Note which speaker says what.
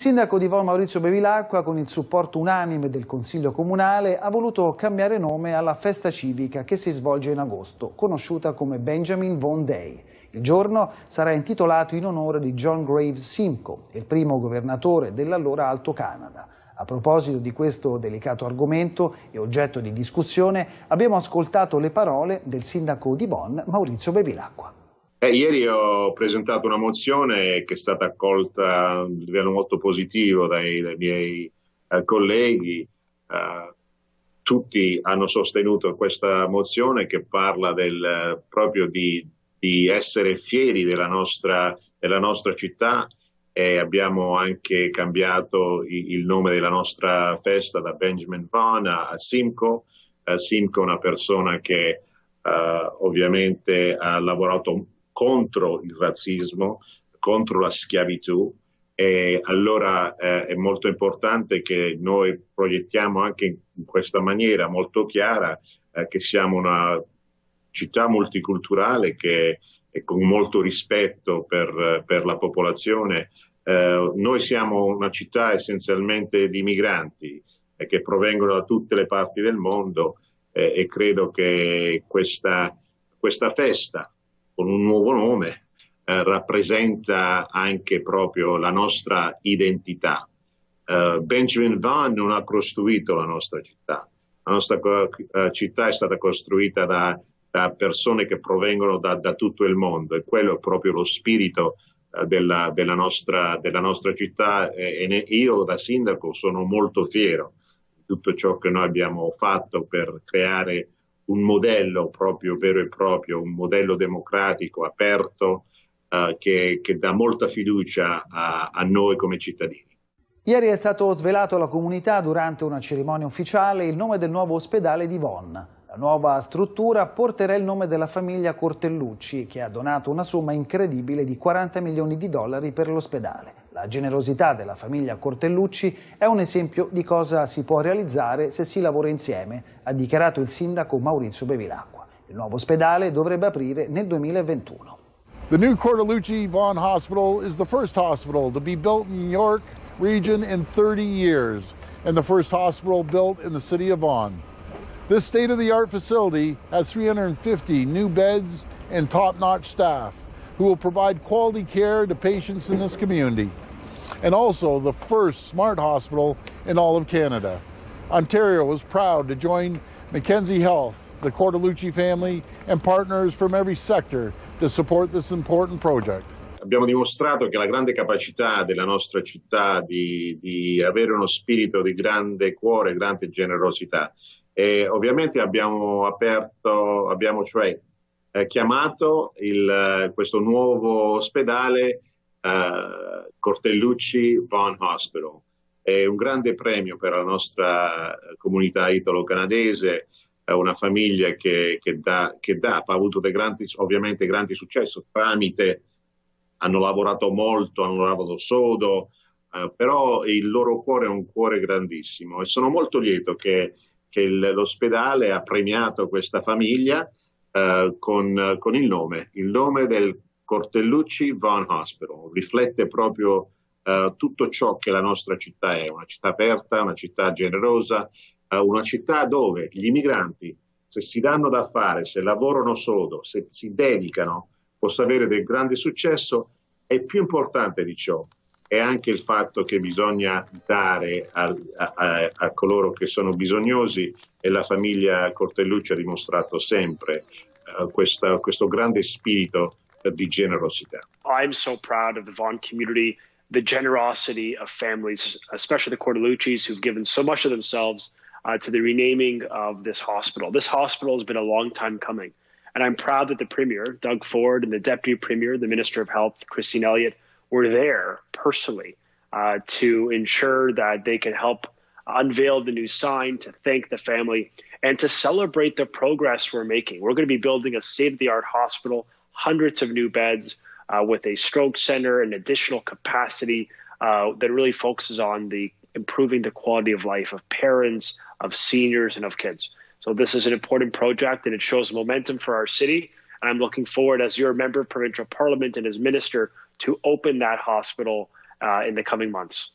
Speaker 1: Il sindaco di Vor Maurizio Bevilacqua, con il supporto unanime del Consiglio Comunale, ha voluto cambiare nome alla festa civica che si svolge in agosto, conosciuta come Benjamin Von Day. Il giorno sarà intitolato in onore di John Graves Simcoe, il primo governatore dell'allora Alto Canada. A proposito di questo delicato argomento e oggetto di discussione, abbiamo ascoltato le parole del sindaco di Bonn, Maurizio Bevilacqua.
Speaker 2: Eh, ieri ho presentato una mozione che è stata accolta a un livello molto positivo dai, dai miei eh, colleghi. Eh, tutti hanno sostenuto questa mozione che parla del, proprio di, di, essere fieri della nostra, della nostra città e abbiamo anche cambiato i, il nome della nostra festa da Benjamin Vaughn a, a Simco. Simco è una persona che eh, ovviamente ha lavorato contro il razzismo, contro la schiavitù e allora eh, è molto importante che noi proiettiamo anche in questa maniera molto chiara eh, che siamo una città multiculturale che è con molto rispetto per, per la popolazione. Eh, noi siamo una città essenzialmente di migranti eh, che provengono da tutte le parti del mondo eh, e credo che questa, questa festa con un nuovo nome, eh, rappresenta anche proprio la nostra identità. Uh, Benjamin Van non ha costruito la nostra città. La nostra uh, città è stata costruita da, da persone che provengono da, da, tutto il mondo e quello è proprio lo spirito uh, della, della, nostra, della, nostra, città e, e io da sindaco sono molto fiero di tutto ciò che noi abbiamo fatto per creare un modello proprio vero e proprio, un modello democratico aperto eh, che, che, dà molta fiducia a, a noi come cittadini.
Speaker 1: Ieri è stato svelato alla comunità durante una cerimonia ufficiale il nome del nuovo ospedale di Von. La nuova struttura porterà il nome della famiglia Cortellucci che ha donato una somma incredibile di 40 milioni di dollari per l'ospedale. La generosità della famiglia Cortellucci è un esempio di cosa si può realizzare se si lavora insieme, ha dichiarato il sindaco Maurizio Bevilacqua. Il nuovo ospedale dovrebbe aprire nel 2021.
Speaker 3: The new Cortellucci Vaughan Hospital is the first hospital to be built in York region in 30 years and the first hospital built in the city of Vaughan. This state-of-the-art facility has 350 new beds and top-notch staff who will provide quality care to patients in this community. and also the first smart hospital in all of Canada. Ontario is proud to join Mackenzie Health, the Cordellucci family, and partners from every sector to support this important project.
Speaker 2: Abbiamo dimostrato che la grande capacità della nostra città di, di avere uno spirito di grande cuore, grande generosità. E ovviamente abbiamo aperto, abbiamo cioè eh, chiamato il, questo nuovo ospedale Eh, Cortellucci Vaughan Hospital. È un grande premio per la nostra eh, comunità italo-canadese, una famiglia che, che, da, che da, ha avuto dei grandi, ovviamente grandi successi tramite, hanno lavorato molto, hanno lavorato sodo, eh, però il loro cuore è un cuore grandissimo e sono molto lieto che, che l'ospedale ha premiato questa famiglia eh, con, con, il nome, il nome del Cortellucci Von Hospital, riflette proprio eh, tutto ciò che la nostra città è, una città aperta, una città generosa, eh, una città dove gli immigranti, se si danno da fare, se lavorano sodo, se si dedicano, possono avere del grande successo e più importante di ciò è anche il fatto che bisogna dare a, a, a coloro che sono bisognosi e la famiglia Cortellucci ha dimostrato sempre eh, questa, questo grande spirito di generosità.
Speaker 4: I'm so proud of the Vaughn community, the generosity of families, especially the Cordelucci's who've given so much of themselves uh, to the renaming of this hospital. This hospital has been a long time coming. And I'm proud that the Premier, Doug Ford, and the Deputy Premier, the Minister of Health, Christine Elliott, were there personally uh, to ensure that they can help unveil the new sign, to thank the family, and to celebrate the progress we're making. We're going to be building a state of the art hospital hundreds of new beds uh, with a stroke center and additional capacity uh, that really focuses on the improving the quality of life of parents, of seniors, and of kids. So this is an important project, and it shows momentum for our city. And I'm looking forward, as your member of provincial parliament and as minister, to open that hospital uh, in the coming months.